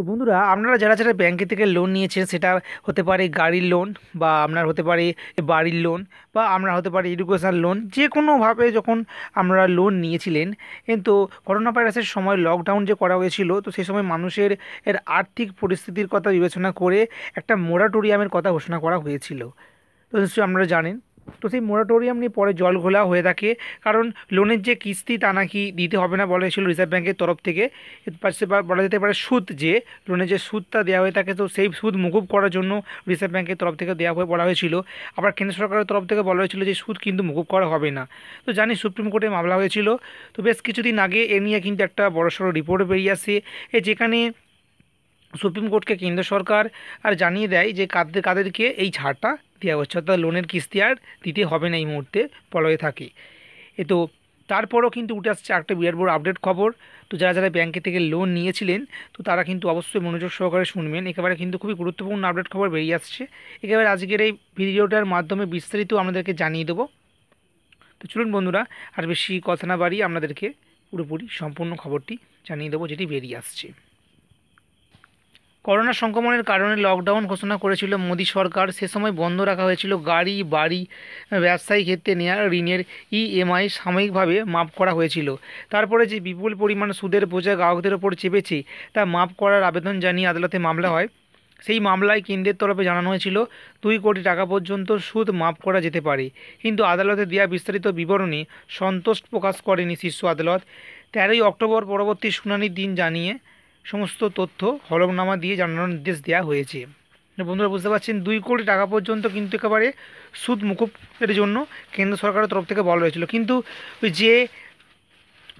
তো বন্ধুরা আপনারা যারা যারা ব্যাঙ্কে থেকে লোন নিয়েছেন সেটা হতে পারে গাড়ির লোন বা আপনার হতে পারে বাড়ির লোন বা আমরা হতে পারে এডুকেশান লোন যে কোনোভাবে যখন আমরা লোন নিয়েছিলেন কিন্তু করোনা ভাইরাসের সময় লকডাউন যে করা হয়েছিল তো সেই সময় মানুষের এর আর্থিক পরিস্থিতির কথা বিবেচনা করে একটা মোরাটোরিয়ামের কথা ঘোষণা করা হয়েছিল তো নিশ্চয়ই আপনারা জানেন তো সেই মোরাটোরিয়াম নিয়ে পরে জল ঘোলা হয়ে থাকে কারণ লোনের যে কিস্তি তা নাকি দিতে হবে না বলা হয়েছিল রিজার্ভ ব্যাঙ্কের তরফ থেকে পাশে বলা যেতে পারে সুদ যে লোনের যে সুদটা দেওয়া হয়ে থাকে তো সেই সুদ মুকুব করার জন্য রিজার্ভ ব্যাঙ্কের তরফ থেকে দেওয়া হয়ে বলা হয়েছিল আবার কেন্দ্র সরকারের তরফ থেকে বলা হয়েছিল যে সুদ কিন্তু মুকুব করা হবে না তো জানি সুপ্রিম কোর্টে মামলা হয়েছিল তো বেশ কিছুদিন আগে এ নিয়ে কিন্তু একটা বড়সড় রিপোর্ট বেরিয়ে আসে এ যেখানে সুপ্রিম কোর্টকে কেন্দ্র সরকার আর জানিয়ে দেয় যে কাদের কাদেরকে এই ছাড়টা দেওয়া হচ্ছে অর্থাৎ লোনের কিস্তি আর দিতে হবে না এই মুহূর্তে পলয়ে থাকে এ তো তারপরও কিন্তু উঠে আসছে একটা বিরাট বড় আপডেট খবর তো যারা যারা ব্যাংকে থেকে লোন নিয়েছিলেন তো তারা কিন্তু অবশ্যই মনোযোগ সহকারে শুনবেন একেবারে কিন্তু খুবই গুরুত্বপূর্ণ আপডেট খবর বেরিয়ে আসছে একেবারে আজকের এই ভিডিওটার মাধ্যমে বিস্তারিত আমাদেরকে জানিয়ে দেবো তো চলুন বন্ধুরা আর বেশি কথা না বাড়িয়ে আপনাদেরকে পুরোপুরি সম্পূর্ণ খবরটি জানিয়ে দেবো যেটি বেরিয়ে আসছে করোনা সংক্রমণের কারণে লকডাউন ঘোষণা করেছিল মোদী সরকার সে সময় বন্ধ রাখা হয়েছিল গাড়ি বাড়ি ব্যবসায়ী ক্ষেত্রে নেওয়া ঋণের ইএমআই e সাময়িকভাবে মাফ করা হয়েছিল তারপরে যে বিপুল পরিমাণ সুদের বোঝা গ্রাহকদের ওপর চেপেছে তা মাফ করার আবেদন জানিয়ে আদালতে মামলা হয় সেই মামলায় কেন্দ্রের তরফে জানানো হয়েছিল দুই কোটি টাকা পর্যন্ত সুদ মাফ করা যেতে পারে কিন্তু আদালতে দেওয়া বিস্তারিত বিবরণী সন্তোষ প্রকাশ করেনি শীর্ষ আদালত তেরোই অক্টোবর পরবর্তী শুনানির দিন জানিয়ে সমস্ত তথ্য হলফনামা দিয়ে জানানোর নির্দেশ দেওয়া হয়েছে বন্ধুরা বুঝতে পারছেন দুই কোটি টাকা পর্যন্ত কিন্তু একেবারে সুদ মুকুবের জন্য কেন্দ্র সরকারের তরফ থেকে বলা হয়েছিল কিন্তু যে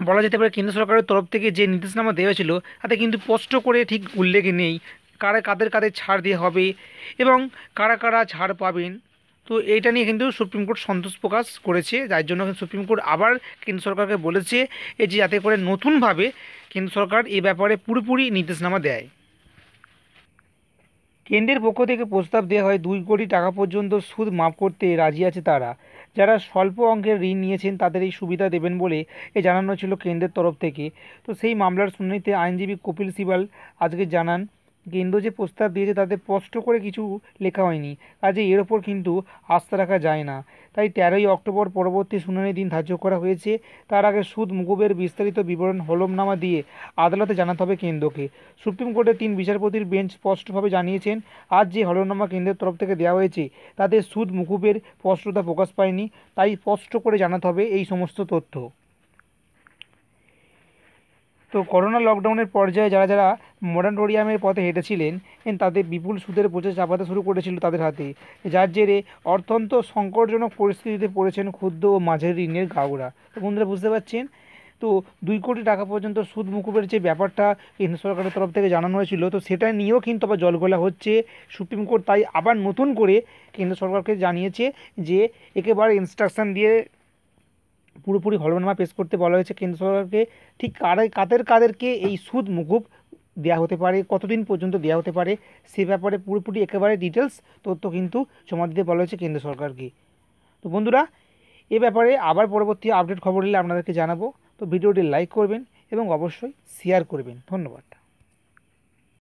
বলা যেতে পারে কেন্দ্র সরকারের তরফ থেকে যে নির্দেশনামা দেওয়া ছিল তাতে কিন্তু স্পষ্ট করে ঠিক উল্লেখ নেই কারা কাদের কাদের ছাড় দিয়ে হবে এবং কারা কারা ছাড় পাবেন তো এইটা নিয়ে কিন্তু সুপ্রিম কোর্ট সন্তোষ প্রকাশ করেছে যার জন্য সুপ্রিম কোর্ট আবার কেন্দ্র সরকারকে বলেছে এই যে যাতে করে নতুনভাবে কেন্দ্র সরকার এ ব্যাপারে পুরোপুরি নির্দেশনামা দেয় কেন্দ্রের পক্ষ থেকে প্রস্তাব দেওয়া হয় দুই কোটি টাকা পর্যন্ত সুদ মাফ করতে রাজি আছে তারা যারা স্বল্প অঙ্কের ঋণ নিয়েছেন তাদের এই সুবিধা দেবেন বলে এ জানানো ছিল কেন্দ্রের তরফ থেকে তো সেই মামলার শুনানিতে আইনজীবী কপিল সিবাল আজকে জানান কেন্দ্র যে প্রস্তাব দিয়েছে তাতে স্পষ্ট করে কিছু লেখা হয়নি কাজে এর ওপর কিন্তু আস্থা রাখা যায় না তাই তেরোই অক্টোবর পরবর্তী শুনানির দিন ধার্য করা হয়েছে তার আগে সুদ মুকুবের বিস্তারিত বিবরণ হলমনামা দিয়ে আদালতে জানাতে হবে কেন্দ্রকে সুপ্রিম কোর্টের তিন বিচারপতির বেঞ্চ স্পষ্টভাবে জানিয়েছেন আজ যে হলমনামা কেন্দ্রের তরফ থেকে দেওয়া হয়েছে তাতে সুদ মুকুবের স্পষ্টতা প্রকাশ পায়নি তাই স্পষ্ট করে জানাতে হবে এই সমস্ত তথ্য তো করোনা লকডাউনের পর্যায়ে যারা যারা মডার্নোরিয়ামের পথে হেঁটেছিলেন তাদের বিপুল সুদের বোঝা চাপাতে শুরু করেছিল তাদের হাতে যার জেরে অত্যন্ত সংকটজনক পরিস্থিতিতে পড়েছেন ক্ষুদ্র ও মাঝের ঋণের গাওরা বন্ধুরা বুঝতে পারছেন তো দুই কোটি টাকা পর্যন্ত সুদ মুকুবের যে ব্যাপারটা কেন্দ্র সরকারের তরফ থেকে জানানো হয়েছিল তো সেটা নিয়েও কিন্তু আবার জলগোলা হচ্ছে সুপ্রিম কোর্ট তাই আবার নতুন করে কেন্দ্র সরকারকে জানিয়েছে যে একেবারে ইনস্ট্রাকশান দিয়ে পুরোপুরি হলফনামা পেশ করতে বলা হয়েছে কেন্দ্র সরকারকে ঠিক কারে কাদের কাদেরকে এই সুদ মুকুব দেওয়া হতে পারে কতদিন পর্যন্ত দেওয়া হতে পারে সে ব্যাপারে পুরোপুরি একেবারে ডিটেলস তথ্য কিন্তু জমা দিতে বলা হয়েছে কেন্দ্র সরকারকে তো বন্ধুরা এ ব্যাপারে আবার পরবর্তী আপডেট খবর নিলে আপনাদেরকে জানাবো তো ভিডিওটি লাইক করবেন এবং অবশ্যই শেয়ার করবেন ধন্যবাদ